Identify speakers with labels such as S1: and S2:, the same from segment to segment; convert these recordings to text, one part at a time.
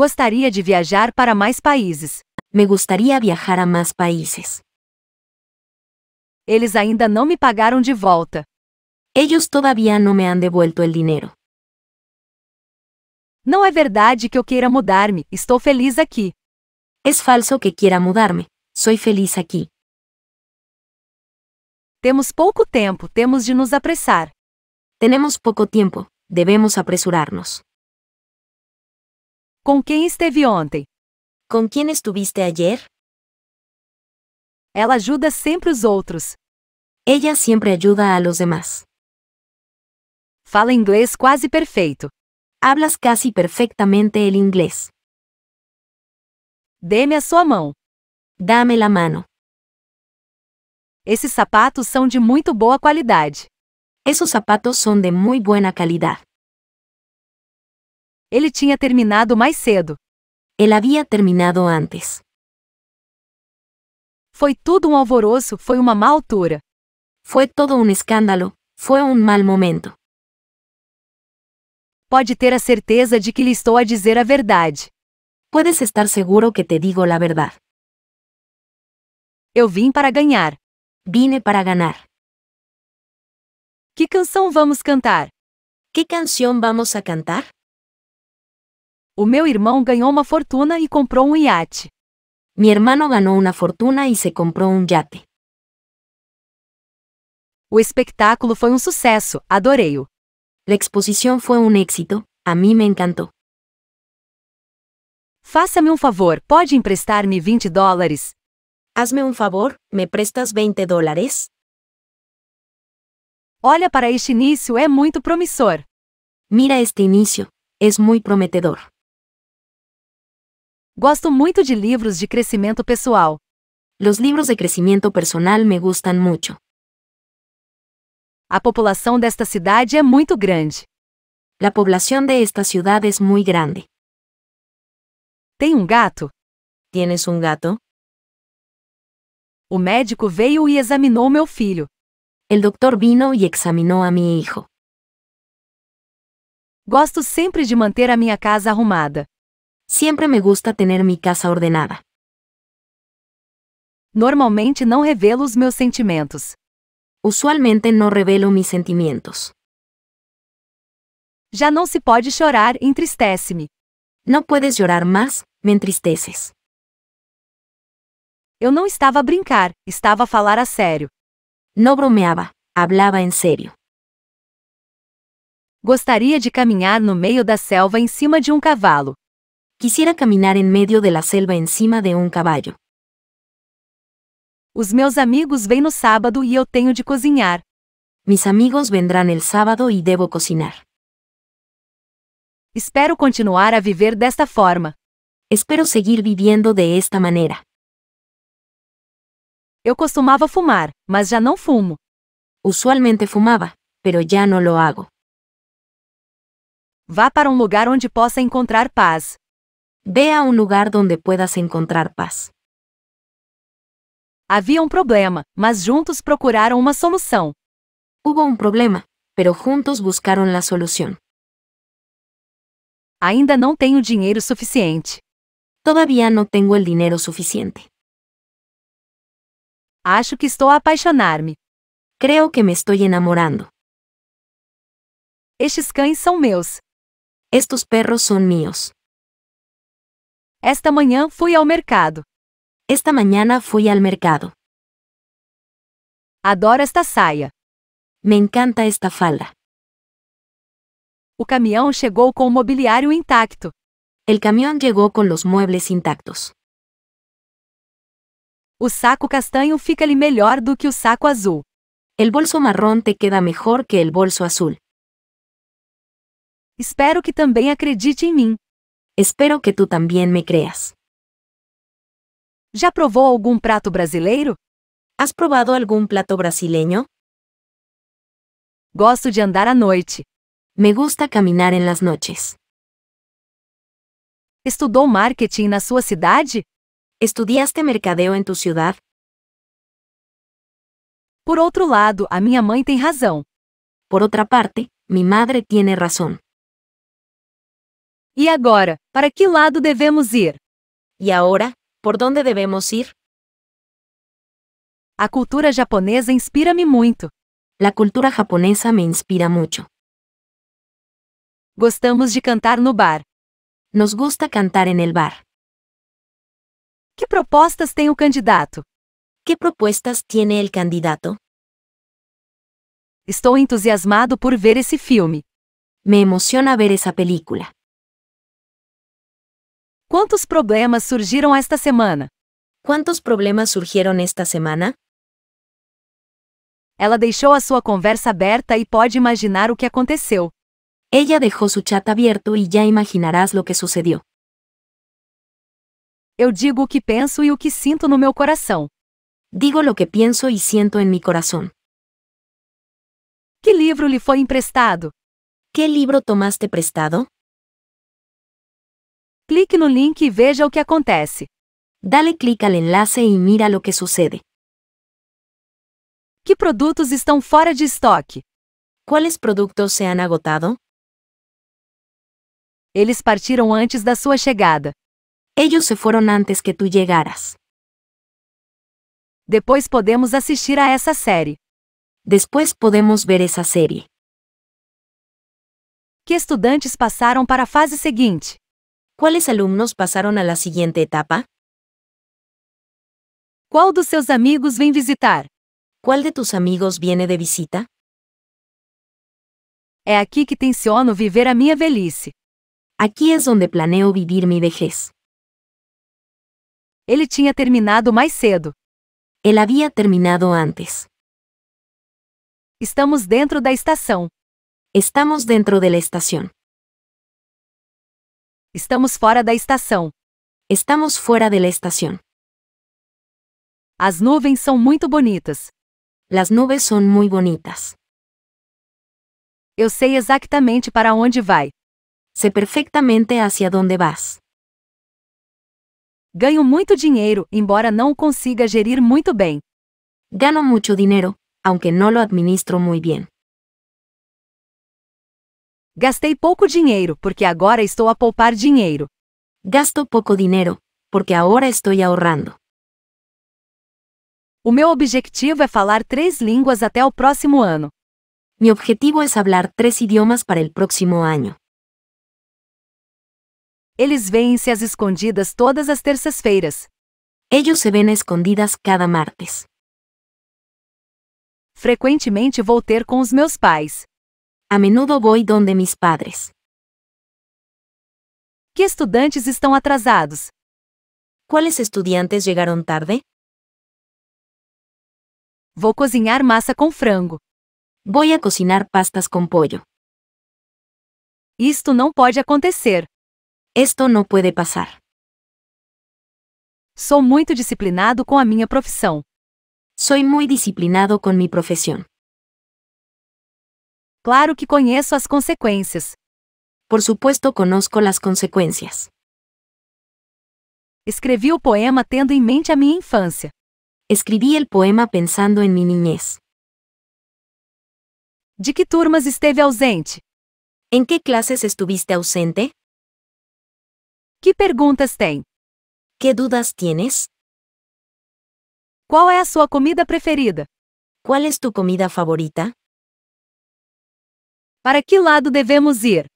S1: Gostaria de viajar para mais países. Me gustaría viajar a más países. Eles ainda não me pagaram de volta. Ellos todavía no me han devuelto el dinero. Não é verdade que eu queira mudar-me. Estou feliz aqui. Es falso que quiera mudarme. Soy feliz aqui. Temos pouco tempo, temos de nos apressar. Tenemos poco tiempo, debemos apresurarnos. Com quem esteve ontem? Com quem estuviste ayer? Ela ajuda sempre os outros. Ella sempre ajuda a los demás. Fala inglês quase perfeito. Hablas casi perfectamente el inglês. Dê-me a sua mão. Dame la mano. Esses sapatos são de muito boa qualidade. Esos sapatos são de muito boa qualidade. Ele tinha terminado mais cedo. Ele havia terminado antes. Foi tudo um alvoroço, foi uma má altura. Foi todo um escândalo, foi um mal momento. Pode ter a certeza de que lhe estou a dizer a verdade. Puedes estar seguro que te digo a verdade. Eu vim para ganhar. Vine para ganhar. Que canção vamos cantar? Que canção vamos a cantar? O meu irmão ganhou uma fortuna e comprou um iate. Mi hermano ganhou uma fortuna e se comprou um iate. O espetáculo foi um sucesso, adorei-o. La exposición foi um éxito, a mim me encantou. Faça-me um favor, pode emprestar-me 20 dólares? Hazme um favor, me prestas 20 dólares? Olha para este início, é muito promissor. Mira este início, é muito prometedor. Gosto muito de livros de crescimento pessoal. Los libros de crecimiento personal me gustan mucho. A população desta cidade é muito grande. La población de esta ciudad es muy grande. Tem um gato? Tienes um gato? O médico veio e examinou meu filho. El doctor vino y examinó a mi hijo. Gosto sempre de manter a minha casa arrumada. Siempre me gusta tener mi casa ordenada. Normalmente não revelo os meus sentimentos. Usualmente não revelo mis sentimientos. Já não se pode chorar, entristece-me. Não puedes chorar mais, me entristeces. Eu não estava a brincar, estava a falar a sério. Não bromeava, hablaba em sério. Gostaria de caminhar no meio da selva em cima de um cavalo. Quisiera caminar en medio de la selva encima de um caballo. Os meus amigos vêm no sábado e eu tenho de cozinhar. Mis amigos vendrán el sábado e devo cocinar. Espero continuar a viver desta forma. Espero seguir viviendo de esta maneira. Eu costumava fumar, mas já não fumo. Usualmente fumava, pero já não lo hago. Vá para um lugar onde possa encontrar paz. Ve a um lugar onde puedas encontrar paz. Havia um problema, mas juntos procuraram uma solução. Hubo um problema, pero juntos buscaram a solução. Ainda não tenho dinheiro suficiente. Todavía não tenho o dinheiro suficiente. Acho que estou a apaixonar-me. Creo que me estou enamorando. Estes cães são meus. Estos perros são meus. Esta manhã fui ao mercado. Esta manhã fui ao mercado. Adoro esta saia. Me encanta esta falda. O caminhão chegou com o mobiliário intacto. El camión llegó con los muebles intactos. O saco castanho fica-lhe melhor do que o saco azul. El bolso marrón te queda mejor que el bolso azul. Espero que também acredite em mim. Espero que tú también me creas. ¿Ya probó algún plato brasileiro? Has probado algún plato brasileño? Gosto de andar a noite. Me gusta caminar en las noches. Estudou marketing na sua cidade? Estudiaste mercadeo en tu ciudad? Por otro lado, a minha mãe tem razão. Por otra parte, mi madre tiene razón. E agora, para que lado devemos ir? E agora, por onde devemos ir? A cultura japonesa inspira-me muito. La cultura japonesa me inspira mucho. Gostamos de cantar no bar. Nos gusta cantar en el bar. Que propostas tem o candidato? Que propostas tiene el candidato? Estou entusiasmado por ver esse filme. Me emociona ver essa película. Quantos problemas surgiram esta semana? Quantos problemas surgiram esta semana? Ela deixou a sua conversa aberta e pode imaginar o que aconteceu. Ella deixou su chat aberto e já imaginarás lo que sucedió. Eu digo o que penso e o que sinto no meu coração. Digo lo que penso e sinto em mi coração. Que livro lhe foi emprestado? Que livro tomaste prestado? Clique no link e veja o que acontece. Dale clic al enlace e mira lo que sucede. Que produtos estão fora de estoque? Quais produtos se han agotado? Eles partiram antes da sua chegada. Ellos se foram antes que tu llegaras. Depois podemos assistir a essa série. Depois podemos ver essa série. Que estudantes passaram para a fase seguinte? ¿Cuáles alumnos pasaron a la siguiente etapa? ¿Cuál de seus amigos vem visitar? ¿Cuál de tus amigos viene de visita? Es aquí que tenciono vivir a minha velhice. Aquí es donde planeo vivir mi vejez. Él tinha terminado más cedo. Él había terminado antes. Estamos dentro da estación. Estamos dentro de la estación. Estamos fora da estação. Estamos fora da estação. As nuvens são muito bonitas. As nuvens são muito bonitas. Eu sei exatamente para onde vai. Sé perfeitamente hacia onde vas. Ganho muito dinheiro, embora não consiga gerir muito bem. Gano muito dinheiro, aunque não lo administro muito bem. Gastei pouco dinheiro porque agora estou a poupar dinheiro. Gasto pouco dinheiro porque agora estou ahorrando. O meu objetivo é falar três línguas até o próximo ano. Meu objetivo é falar três idiomas para o próximo ano. Eles veem-se às escondidas todas as terças-feiras. Eles se ven escondidas cada martes. Frequentemente vou ter com os meus pais. A menudo vou donde mis padres. Que estudantes estão atrasados? Quais estudantes chegaram tarde? Vou cozinhar massa com frango. Vou a cocinar pastas com pollo. Isto não pode acontecer. Esto não pode passar. Sou muito disciplinado com a minha profissão. Soy muito disciplinado com minha profissão. Claro que conheço as consequências. Por supuesto conozco las consecuencias. Escrevi o poema tendo em mente a minha infância. Escrevi o poema pensando em minha niñez. De que turmas esteve ausente? Em que classes estuviste ausente? Que perguntas tem? Que dúvidas tienes? Qual é a sua comida preferida? Qual é tu comida favorita? Para que lado devemos ir?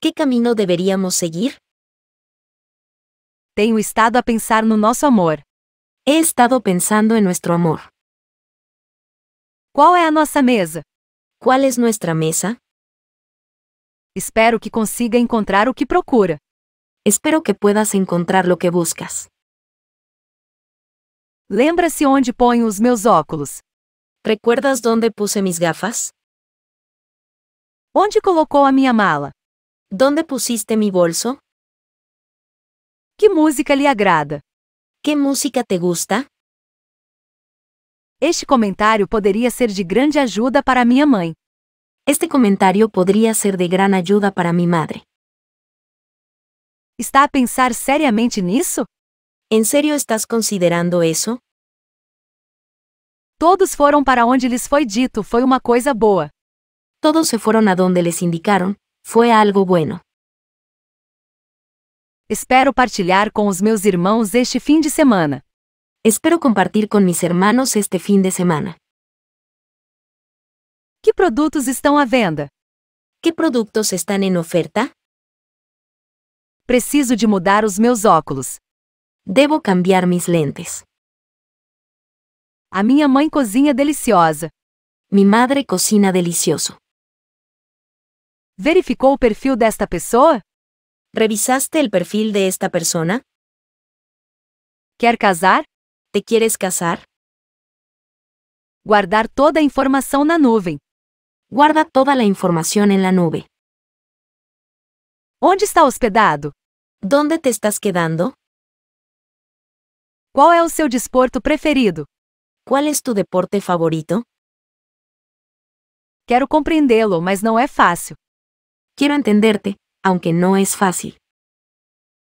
S1: Que caminho deveríamos seguir? Tenho estado a pensar no nosso amor. He estado pensando em nosso amor. Qual é a nossa mesa? Qual é nossa mesa? Espero que consiga encontrar o que procura. Espero que puedas encontrar o que buscas. Lembra-se onde ponho os meus óculos? Recuerdas onde puse mis gafas? Onde colocou a minha mala? Donde pusiste mi bolso? Que música lhe agrada? Que música te gusta? Este comentário poderia ser de grande ajuda para minha mãe. Este comentário poderia ser de grande ajuda para minha madre. Está a pensar seriamente nisso? Em serio estás considerando isso? Todos foram para onde lhes foi dito, foi uma coisa boa. Todos se fueron a donde les indicaron, foi algo bueno. Espero partilhar com os meus irmãos este fim de semana. Espero compartilhar com mis hermanos este fim de semana. Que produtos estão à venda? Que produtos estão em oferta? Preciso de mudar os meus óculos. Devo cambiar mis lentes. A minha mãe cozinha deliciosa. Mi madre cocina delicioso. Verificou o perfil desta pessoa? ¿Revisaste o perfil de esta persona? Quer casar? ¿Te quieres casar? Guardar toda a informação na nuvem. Guarda toda a informação en la nube. Onde está hospedado? Donde te estás quedando? Qual é o seu desporto preferido? Qual é tu deporte favorito? Quero compreendê-lo, mas não é fácil. Quiero entenderte, aunque no es fácil.